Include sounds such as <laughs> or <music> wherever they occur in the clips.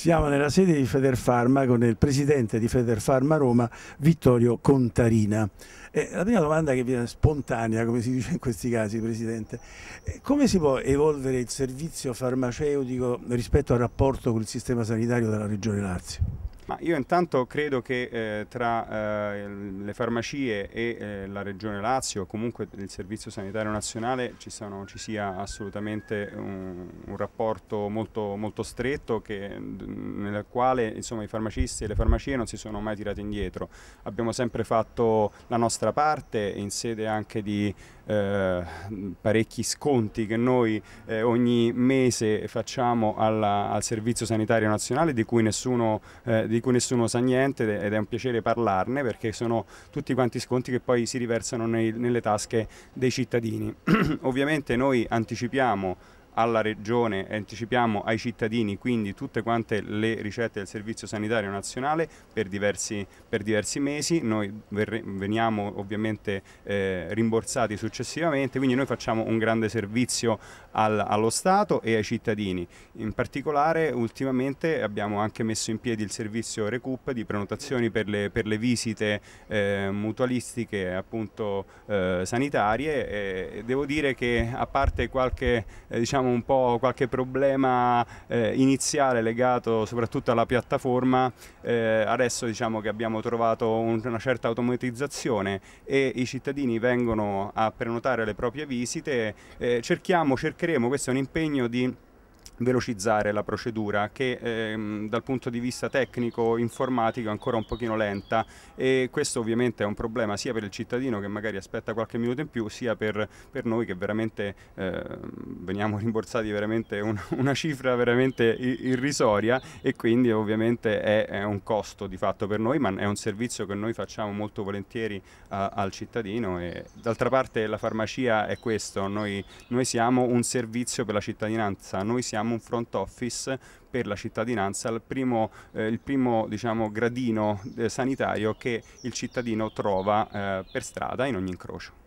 Siamo nella sede di Federfarma con il presidente di Federfarma Roma, Vittorio Contarina. Eh, la prima domanda che viene spontanea, come si dice in questi casi, Presidente, eh, come si può evolvere il servizio farmaceutico rispetto al rapporto con il sistema sanitario della Regione Lazio? Ma io intanto credo che eh, tra eh, le farmacie e eh, la Regione Lazio, comunque il Servizio Sanitario Nazionale, ci, sono, ci sia assolutamente un, un rapporto molto, molto stretto che, nel quale insomma, i farmacisti e le farmacie non si sono mai tirati indietro. Abbiamo sempre fatto la nostra parte in sede anche di eh, parecchi sconti che noi eh, ogni mese facciamo alla, al Servizio Sanitario Nazionale di cui, nessuno, eh, di cui nessuno sa niente ed è un piacere parlarne perché sono tutti quanti sconti che poi si riversano nei, nelle tasche dei cittadini. <clears throat> Ovviamente noi anticipiamo alla regione e anticipiamo ai cittadini quindi tutte quante le ricette del Servizio Sanitario Nazionale per diversi, per diversi mesi, noi veniamo ovviamente eh, rimborsati successivamente, quindi noi facciamo un grande servizio al, allo Stato e ai cittadini. In particolare ultimamente abbiamo anche messo in piedi il servizio Recup di prenotazioni per le, per le visite eh, mutualistiche appunto eh, sanitarie e devo dire che a parte qualche, eh, diciamo un po qualche problema eh, iniziale legato soprattutto alla piattaforma, eh, adesso diciamo che abbiamo trovato un, una certa automatizzazione e i cittadini vengono a prenotare le proprie visite, eh, cerchiamo, cercheremo cercheremo, questo è un impegno di velocizzare la procedura che ehm, dal punto di vista tecnico informatico è ancora un pochino lenta e questo ovviamente è un problema sia per il cittadino che magari aspetta qualche minuto in più sia per, per noi che veramente eh, veniamo <laughs> rimborsati veramente un, una cifra veramente irrisoria e quindi ovviamente è, è, un costo di fatto per noi ma è un servizio che noi facciamo molto volentieri a, al cittadino e d'altra parte la farmacia è questo, noi, noi siamo un servizio per la cittadinanza, noi siamo abbiamo un front office per la cittadinanza, il primo, eh, il primo diciamo, gradino eh, sanitario che il cittadino trova eh, per strada in ogni incrocio.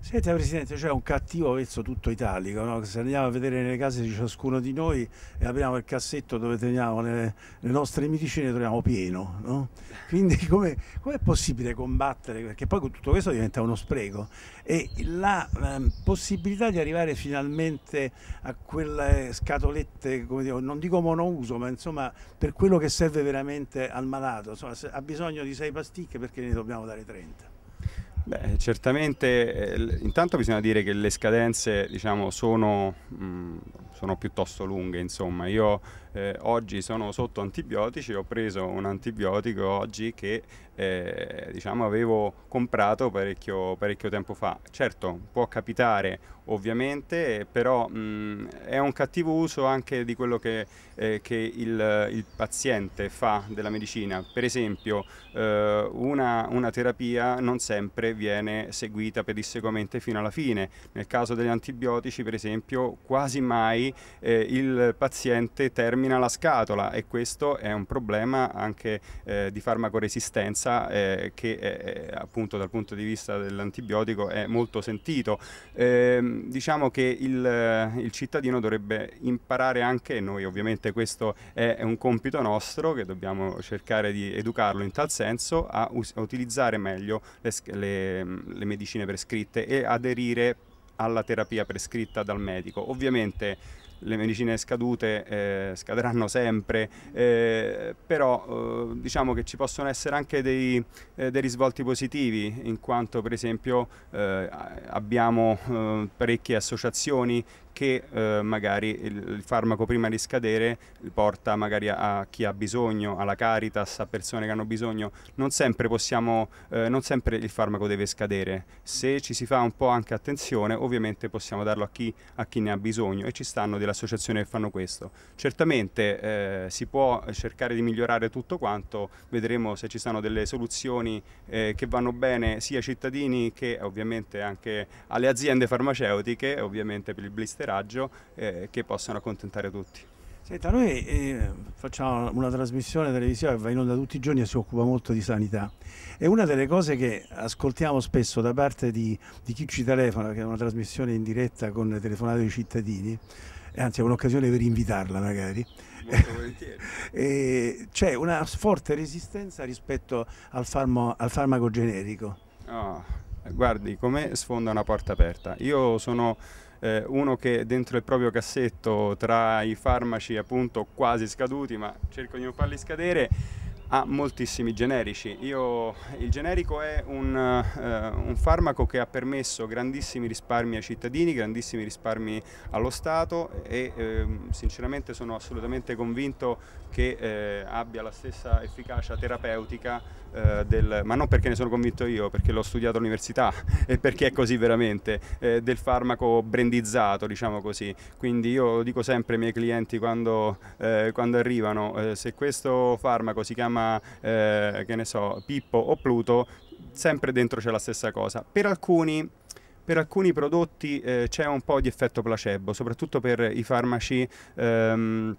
Senta Presidente, c'è un cattivo vezzo tutto italico, no? se andiamo a vedere nelle case di ciascuno di noi e apriamo il cassetto dove teniamo le, le nostre medicine troviamo pieno, no? quindi <laughs> come è possibile combattere, perché poi tutto questo diventa uno spreco e la eh, possibilità di arrivare finalmente a quelle scatolette, dico, non dico monouso, ma insomma per quello che serve veramente al malato, insomma, ha bisogno di sei pasticche perché ne dobbiamo dare 30. Beh, certamente eh, intanto bisogna dire che le scadenze diciamo, sono, mh, mm, sono piuttosto lunghe, insomma. Io eh, oggi sono sotto antibiotici, ho preso un antibiotico oggi che eh, diciamo avevo comprato parecchio, parecchio, tempo fa. Certo, può capitare ovviamente, però mh, mm, è un cattivo uso anche di quello che, eh, che il, il, paziente fa della medicina. Per esempio, eh, una, una terapia non sempre viene seguita pedissequamente fino alla fine. Nel caso degli antibiotici, per esempio, quasi mai eh, il paziente termina termina la scatola e questo è un problema anche eh, di farmacoresistenza eh, che è, eh, eh, appunto dal punto di vista dell'antibiotico è molto sentito. Eh, diciamo che il, eh, il, cittadino dovrebbe imparare anche noi, ovviamente questo è un compito nostro che dobbiamo cercare di educarlo in tal senso a, a utilizzare meglio le, le, le medicine prescritte e aderire alla terapia prescritta dal medico. Ovviamente le medicine scadute eh, scaderanno sempre, eh, però eh, diciamo che ci possono essere anche dei, eh, dei risvolti positivi, in quanto per esempio eh, abbiamo eh, parecchie associazioni che eh, magari il, il, farmaco prima di scadere porta magari a, a, chi ha bisogno, alla Caritas, a persone che hanno bisogno. Non sempre, possiamo, eh, non sempre il farmaco deve scadere. Se ci si fa un po' anche attenzione, ovviamente possiamo darlo a chi, a chi ne ha bisogno e ci stanno delle associazioni che fanno questo. Certamente eh, si può cercare di migliorare tutto quanto, vedremo se ci sono delle soluzioni eh, che vanno bene sia ai cittadini che ovviamente anche alle aziende farmaceutiche, ovviamente per il blisteraggio, eh, che possano accontentare tutti. Senta, noi eh, facciamo una trasmissione televisiva che va in onda tutti i giorni e si occupa molto di sanità. E una delle cose che ascoltiamo spesso da parte di, di chi ci telefona, che è una trasmissione in diretta con telefonate dei cittadini, eh, anzi è un'occasione per invitarla magari. <laughs> c'è una forte resistenza rispetto al, farmo, al farmaco generico. Oh, guardi, come sfonda una porta aperta. Io sono eh, uno che dentro il proprio cassetto tra i farmaci appunto quasi scaduti, ma cerco di non farli scadere, ha moltissimi generici. Io, il generico è un, uh, un, farmaco che ha permesso grandissimi risparmi ai cittadini, grandissimi risparmi allo Stato e eh, sinceramente sono assolutamente convinto che eh, abbia la stessa efficacia terapeutica eh, del, ma non perché ne sono convinto io, perché l'ho studiato all'università <laughs> e perché è così veramente, eh, del farmaco brandizzato, diciamo così. Quindi io lo dico sempre ai miei clienti quando, eh, quando arrivano, eh, se questo farmaco si chiama, eh, che ne so, Pippo o Pluto, sempre dentro c'è la stessa cosa. Per alcuni per alcuni prodotti eh, c'è un po' di effetto placebo, soprattutto per i farmaci. Ehm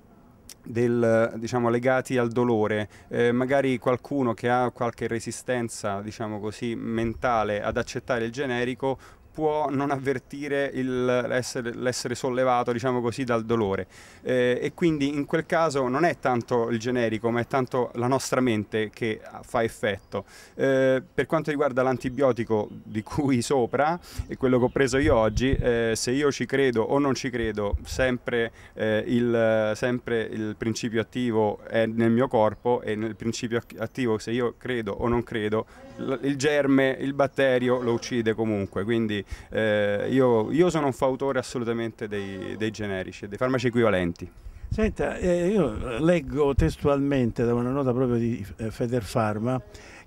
del, diciamo, legati al dolore, eh, magari qualcuno che ha qualche resistenza diciamo così, mentale ad accettare il generico può non avvertire l'essere, sollevato, diciamo così, dal dolore. Eh, e quindi in quel caso non è tanto il generico, ma è tanto la nostra mente che fa effetto. Eh, per quanto riguarda l'antibiotico di cui <laughs> sopra, e quello che ho preso io oggi, eh, se io ci credo o non ci credo, sempre, eh, il, sempre il principio attivo è nel mio corpo e nel principio attivo, se io credo o non credo, il germe, il batterio lo uccide comunque. Quindi eh, io, io, sono un fautore assolutamente dei, dei generici dei farmaci equivalenti. Senta, eh, io leggo testualmente da una nota proprio di eh, Federfarma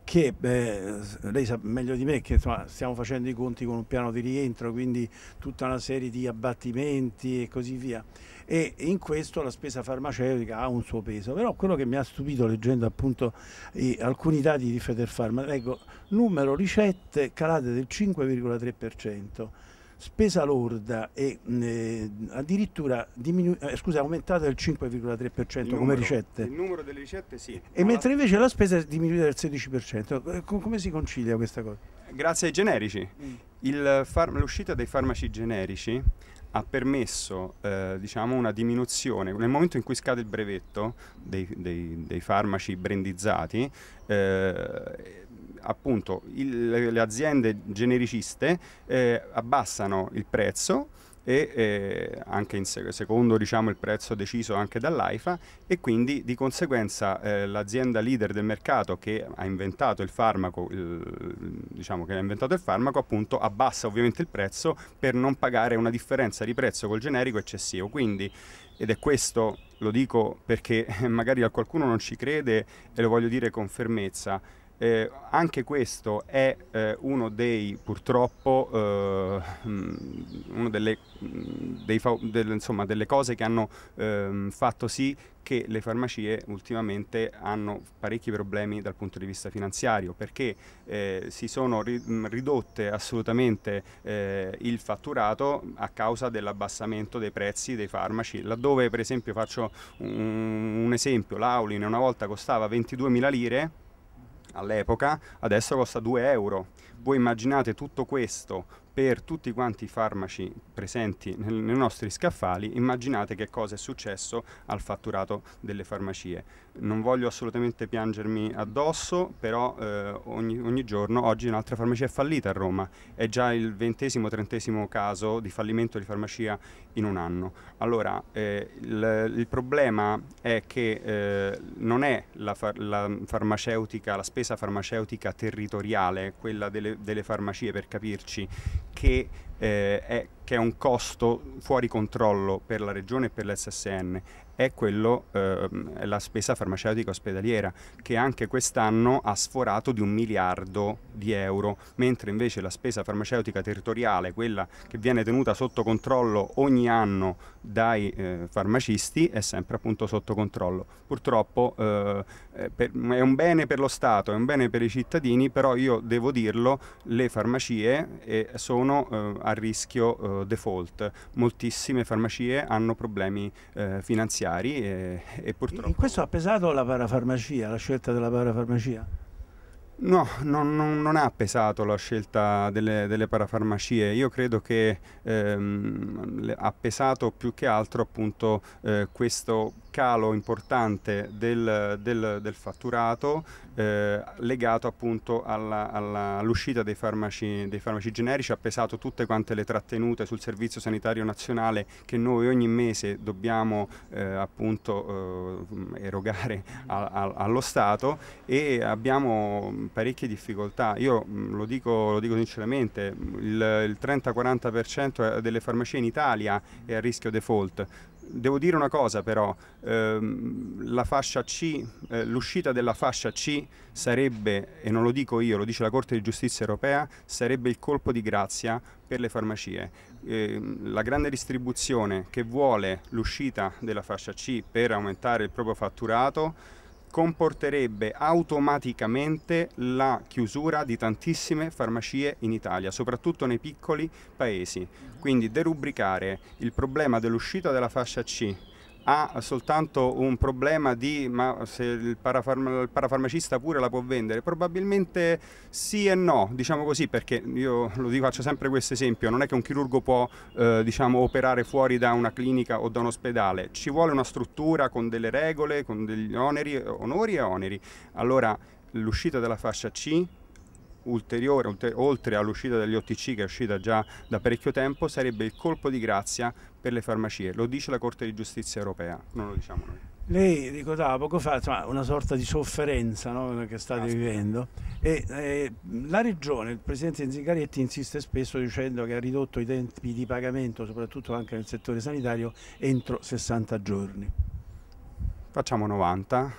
che eh, lei sa meglio di me che insomma, stiamo facendo i conti con un piano di rientro, quindi tutta una serie di abbattimenti e così via e in questo la spesa farmaceutica ha un suo peso. Però quello che mi ha stupito leggendo appunto i, alcuni dati di Federfarma, ecco, numero ricette calate del 5,3% spesa lorda è eh, addirittura eh, scusa, aumentata del 5,3% come ricette. Il numero delle ricette sì. E mentre la... invece la spesa è diminuita del 16%. Eh, Com come si concilia questa cosa? Grazie ai generici. Mm. L'uscita dei farmaci generici ha permesso eh, diciamo una diminuzione nel momento in cui scade il brevetto dei, dei, dei farmaci brandizzati eh, appunto il, le aziende genericiste eh, abbassano il prezzo e eh, anche in, secondo diciamo, il prezzo deciso anche dall'AIFA e quindi di conseguenza eh, l'azienda leader del mercato che ha inventato il farmaco, il, diciamo che ha inventato il farmaco appunto abbassa ovviamente il prezzo per non pagare una differenza di prezzo col generico eccessivo. Quindi, ed è questo, lo dico perché <laughs> magari a qualcuno non ci crede e lo voglio dire con fermezza, eh, anche questo è eh, uno dei purtroppo eh, mm, uno delle, mm, dei, delle, insomma, delle, cose che hanno ehm, fatto sì che le farmacie ultimamente hanno parecchi problemi dal punto di vista finanziario perché eh, si sono ri mm, ridotte assolutamente eh, il fatturato a causa dell'abbassamento dei prezzi dei farmaci laddove per esempio faccio un, un esempio l'Aulin una volta costava 22.000 lire all'epoca, adesso costa 2 euro. Voi immaginate tutto questo per tutti quanti i farmaci presenti nel, nei nostri scaffali, immaginate che cosa è successo al fatturato delle farmacie non voglio assolutamente piangermi addosso, però eh, ogni, ogni, giorno, oggi un'altra farmacia è fallita a Roma, è già il ventesimo, trentesimo caso di fallimento di farmacia in un anno. Allora, eh, il, il, problema è che eh, non è la, la, farmaceutica, la spesa farmaceutica territoriale, quella delle, delle farmacie per capirci, che eh, è, che è un costo fuori controllo per la regione e per l'SSN, è, quello, eh, la spesa farmaceutica ospedaliera, che anche quest'anno ha sforato di un miliardo di euro, mentre invece la spesa farmaceutica territoriale, quella che viene tenuta sotto controllo ogni anno dai eh, farmacisti, è sempre appunto sotto controllo. Purtroppo eh, eh per, è un bene per lo Stato, è un bene per i cittadini, però io devo dirlo, le farmacie eh, sono eh, rischio eh, default. Moltissime farmacie hanno problemi eh, finanziari e, e purtroppo... In questo ha pesato la parafarmacia, la scelta della parafarmacia? No, non, non, non, ha pesato la scelta delle, delle parafarmacie, io credo che ehm, ha pesato più che altro appunto eh, questo calo importante del, del, del fatturato eh, legato appunto all'uscita dei, dei farmaci, generici ha pesato tutte quante le trattenute sul servizio sanitario nazionale che noi ogni mese dobbiamo eh, appunto eh, erogare a, a, allo Stato e abbiamo parecchie difficoltà io mh, lo, dico, lo dico, sinceramente il, il 30-40% delle farmacie in Italia è a rischio default Devo dire una cosa però, ehm, eh, l'uscita della fascia C sarebbe, e non lo dico io, lo dice la Corte di Giustizia europea, sarebbe il colpo di grazia per le farmacie. Eh, la grande distribuzione che vuole l'uscita della fascia C per aumentare il proprio fatturato comporterebbe automaticamente la chiusura di tantissime farmacie in Italia, soprattutto nei piccoli paesi. Mhm. Quindi derubricare il problema dell'uscita dalla fascia C ha soltanto un problema di ma se il, parafarm il, parafarmacista pure la può vendere? Probabilmente sì e no, diciamo così, perché io lo dico, faccio sempre questo esempio, non è che un chirurgo può eh, diciamo, operare fuori da una clinica o da un ospedale, ci vuole una struttura con delle regole, con degli oneri, onori e oneri. Allora l'uscita dalla fascia C ulteriore, oltre all'uscita degli OTC che è uscita già da parecchio tempo, sarebbe il colpo di grazia per le farmacie. Lo dice la Corte di Giustizia europea, non lo diciamo noi. Lei ricordava poco fa insomma, una sorta di sofferenza no, che state Aspetta. vivendo e eh, la regione, il presidente Zingaretti insiste spesso dicendo che ha ridotto i tempi di pagamento, soprattutto anche nel settore sanitario, entro 60 giorni. Facciamo 90.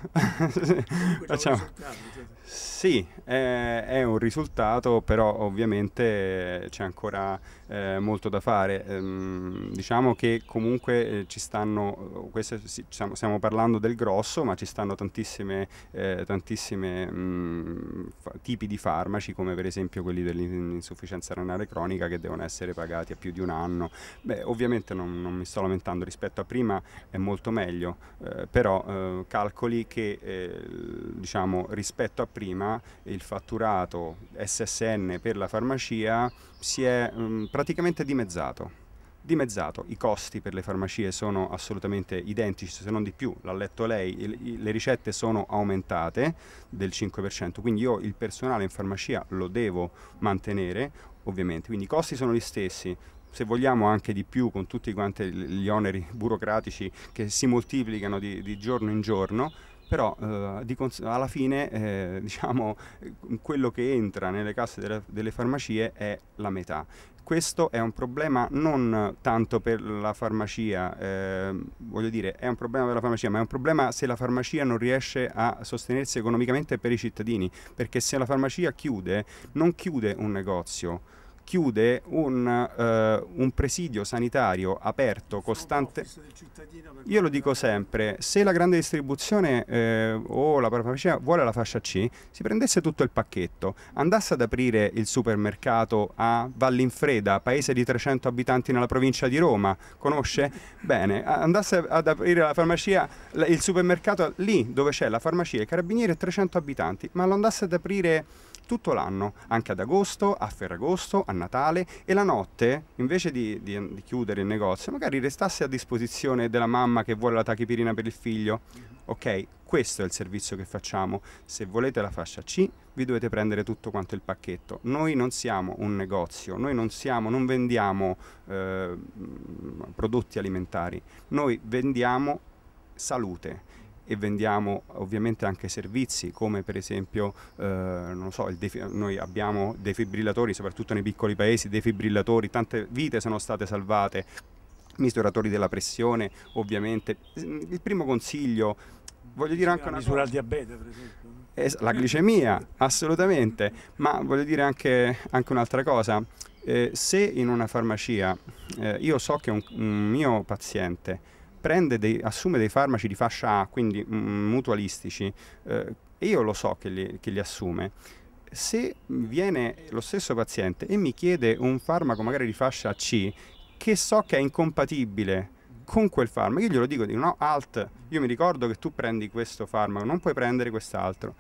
Facciamo... Cioè. Sì, è, è, un risultato, però ovviamente c'è ancora eh, molto da fare. Ehm, diciamo che comunque eh, ci stanno, queste, stiamo, stiamo, parlando del grosso, ma ci stanno tantissimi eh, mm, tipi di farmaci, come per esempio quelli dell'insufficienza renale cronica, che devono essere pagati a più di un anno. Beh, ovviamente non, non mi sto lamentando rispetto a prima, è molto meglio, eh, però eh, calcoli che eh, diciamo, rispetto a prima il fatturato SSN per la farmacia si è mh, mm, praticamente dimezzato dimezzato. I costi per le farmacie sono assolutamente identici, se non di più, l'ha letto lei, le ricette sono aumentate del 5%, quindi io il personale in farmacia lo devo mantenere, ovviamente, quindi i costi sono gli stessi, se vogliamo anche di più con tutti quanti gli oneri burocratici che si moltiplicano di, di giorno in giorno, però eh, alla fine eh, <laughs> diciamo, quello che entra nelle casse delle, delle farmacie è la metà questo è un problema non tanto per la farmacia, eh, voglio dire, è un problema per la farmacia, ma è un problema se la farmacia non riesce a sostenersi economicamente per i cittadini, perché se la farmacia chiude, non chiude un negozio chiude un, uh, un, presidio sanitario aperto, costante. Io lo dico sempre, se la grande distribuzione eh, o la farmacia vuole la fascia C, si prendesse tutto il pacchetto, andasse ad aprire il supermercato a Vallinfreda, paese di 300 abitanti nella provincia di Roma, conosce? <laughs> Bene, andasse ad aprire la farmacia, il supermercato lì dove c'è la farmacia, i carabinieri e 300 abitanti, ma lo andasse ad aprire tutto l'anno, anche ad agosto, a Ferragosto, a Natale e la notte, invece di, di, di chiudere il negozio, magari restasse a disposizione della mamma che vuole la tachipirina per il figlio. Ok, questo è il servizio che facciamo. Se volete la fascia C, vi dovete prendere tutto quanto il pacchetto. Noi non siamo un negozio, noi non, siamo, non vendiamo eh, prodotti alimentari, noi vendiamo salute e vendiamo ovviamente anche servizi come per esempio eh, so, noi abbiamo defibrillatori soprattutto nei piccoli paesi, defibrillatori, tante vite sono state salvate, misuratori della pressione ovviamente. Il primo consiglio voglio dire anche una misura al diabete per esempio la glicemia assolutamente ma voglio dire anche, anche un'altra cosa eh, se in una farmacia eh, io so che un, un mio paziente dei, assume dei farmaci di fascia A, quindi mm, mm, mutualistici, eh, e io lo so che li, che li assume, se viene lo stesso paziente e mi chiede un farmaco magari di fascia C, che so che è incompatibile con quel farmaco, io glielo dico, dico no, alt, io mi ricordo che tu prendi questo farmaco, non puoi prendere quest'altro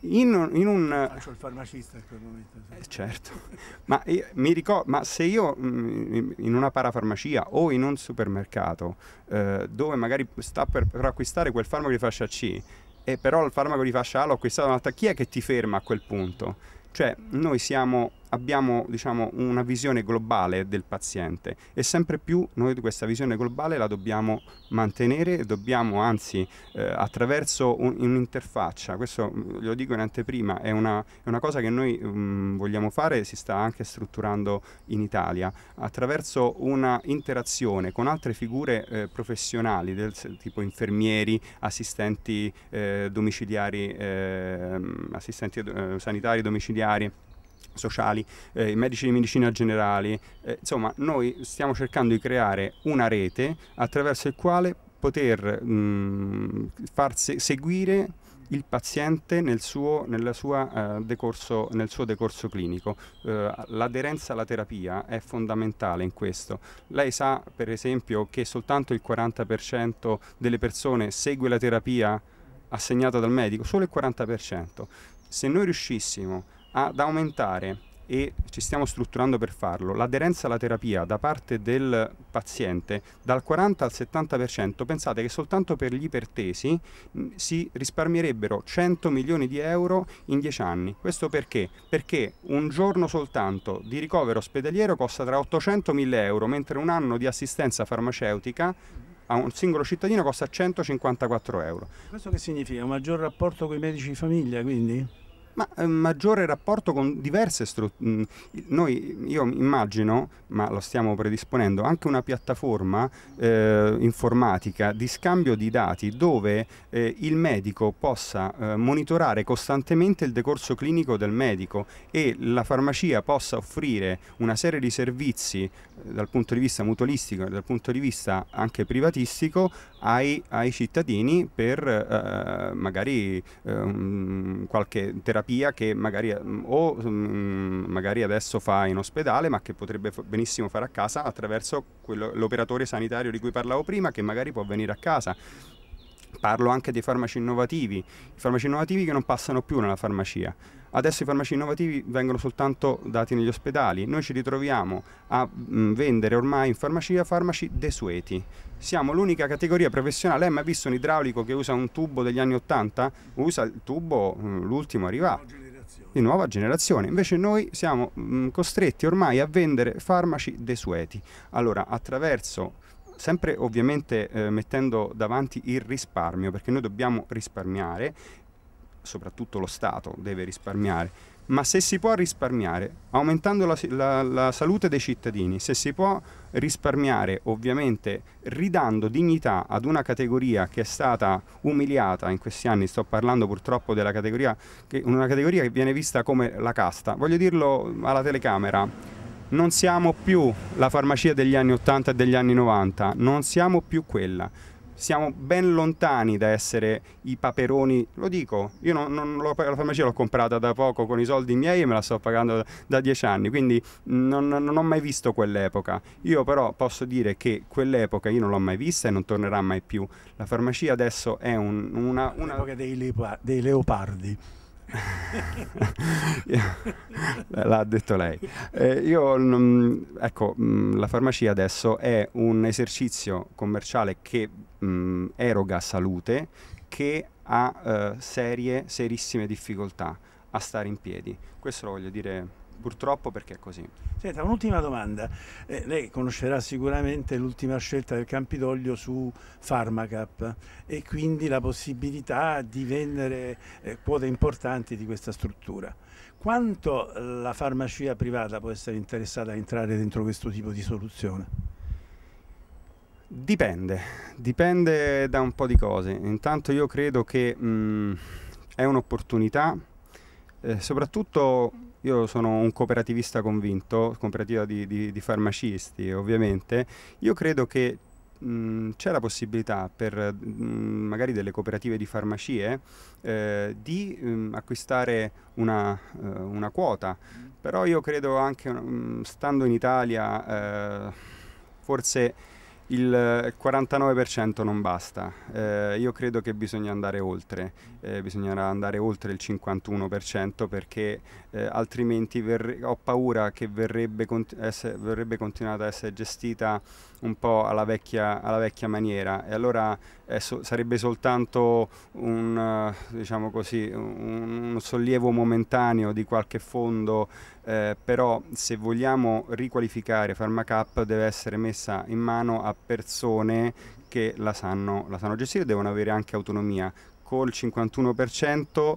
in, in un... Faccio il farmacista in quel momento. Sì. Eh, certo, <laughs> ma, io, ricordo, ma, se io mm, in una parafarmacia o in un supermercato eh, dove magari sta per, per, acquistare quel farmaco di fascia C e però il farmaco di fascia A l'ho acquistato un'altra, chi è che ti ferma a quel punto? Cioè noi siamo abbiamo diciamo, una visione globale del paziente e sempre più noi questa visione globale la dobbiamo mantenere e dobbiamo anzi eh, attraverso un'interfaccia, questo mm, lo dico in anteprima, è una, è una cosa che noi mh, mm, vogliamo fare, si sta anche strutturando in Italia, attraverso una interazione con altre figure eh, professionali del tipo infermieri, assistenti eh, domiciliari, ehm, assistenti eh, sanitari domiciliari, sociali, eh, medici di medicina generali, eh, insomma noi stiamo cercando di creare una rete attraverso il quale poter mh, mm, far se- seguire il paziente nel suo, sua, eh, decorso, nel suo decorso, clinico. Eh, l'aderenza alla terapia è fondamentale in questo. Lei sa, per esempio, che soltanto il 40% delle persone segue la terapia assegnata dal medico, solo il 40%. Se noi riuscissimo ad aumentare e ci stiamo strutturando per farlo, l'aderenza alla terapia da parte del paziente dal 40 al 70%, pensate che soltanto per gli ipertesi si risparmierebbero 100 milioni di euro in 10 anni. Questo perché? Perché un giorno soltanto di ricovero ospedaliero costa tra 800 e 1000 euro, mentre un anno di assistenza farmaceutica a un singolo cittadino costa 154 euro. Questo che significa? Un maggior rapporto con i medici di famiglia quindi? ma eh, maggiore rapporto con diverse strutture. Mm, noi, io immagino, ma lo stiamo predisponendo, anche una piattaforma eh, informatica di scambio di dati dove eh, il medico possa eh, monitorare costantemente il decorso clinico del medico e la farmacia possa offrire una serie di servizi dal punto di vista mutualistico e dal punto di vista anche privatistico ai, ai cittadini per eh, magari eh, qualche terapia che magari, mm, o mm, magari adesso fa in ospedale ma che potrebbe benissimo fare a casa attraverso l'operatore sanitario di cui parlavo prima che magari può venire a casa parlo anche dei farmaci innovativi, i farmaci innovativi che non passano più nella farmacia adesso i farmaci innovativi vengono soltanto dati negli ospedali, noi ci ritroviamo a mh, vendere ormai in farmacia farmaci desueti. Siamo l'unica categoria professionale, hai mai visto un idraulico che usa un tubo degli anni 80? Usa il tubo, l'ultimo arrivato di nuova generazione. Invece noi siamo mh, costretti ormai a vendere farmaci desueti. Allora, attraverso sempre ovviamente eh, mettendo davanti il risparmio, perché noi dobbiamo risparmiare soprattutto lo Stato deve risparmiare, ma se si può risparmiare aumentando la, la, la, salute dei cittadini, se si può risparmiare ovviamente ridando dignità ad una categoria che è stata umiliata in questi anni, sto parlando purtroppo della categoria che, una categoria che viene vista come la casta, voglio dirlo alla telecamera, non siamo più la farmacia degli anni 80 e degli anni 90, non siamo più quella siamo ben lontani da essere i paperoni, lo dico, io non, non la farmacia l'ho comprata da poco con i soldi miei e me la sto pagando da dieci anni, quindi non, non ho mai visto quell'epoca. Io però posso dire che quell'epoca io non l'ho mai vista e non tornerà mai più. La farmacia adesso è un, una... una... Dei, leopardi, dei <laughs> leopardi. L'ha detto lei. Eh, io, mm, ecco, mm, la farmacia adesso è un esercizio commerciale che mh, eroga salute che ha eh, serie, serissime difficoltà a stare in piedi. Questo lo voglio dire purtroppo perché è così. Senta, un'ultima domanda. Eh, lei conoscerà sicuramente l'ultima scelta del Campidoglio su Pharmacap e quindi la possibilità di vendere eh, quote importanti di questa struttura. Quanto la farmacia privata può essere interessata a entrare dentro questo tipo di soluzione? Dipende, dipende da un po' di cose. Intanto io credo che mh, mm, è un'opportunità, eh, soprattutto io sono un cooperativista convinto, cooperativa di, di, di farmacisti ovviamente, io credo che mh, mm, c'è la possibilità per mh, mm, magari delle cooperative di farmacie eh, di acquistare una, eh, una, quota, però io credo anche, stando in Italia, eh, forse il 49% non basta, eh, io credo che bisogna andare oltre, eh, bisognerà andare oltre il 51% perché eh, altrimenti ho paura che verrebbe, cont verrebbe, continuata a essere gestita un po' alla vecchia, alla vecchia maniera e allora so sarebbe soltanto un, diciamo così, un, un sollievo momentaneo di qualche fondo eh, però se vogliamo riqualificare PharmaCap deve essere messa in mano a persone che la sanno, la sanno gestire, devono avere anche autonomia. Col 51%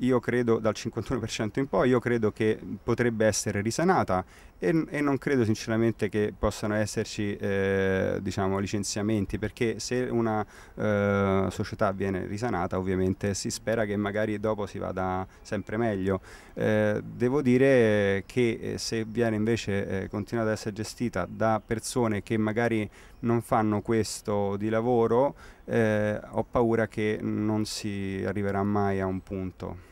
io credo dal 51% in poi io credo che potrebbe essere risanata e, e, non credo sinceramente che possano esserci eh, diciamo, licenziamenti perché se una eh, società viene risanata ovviamente si spera che magari dopo si vada sempre meglio. Eh, devo dire che eh, se viene invece eh, continuata ad essere gestita da persone che magari non fanno questo di lavoro eh, ho paura che non si arriverà mai a un punto.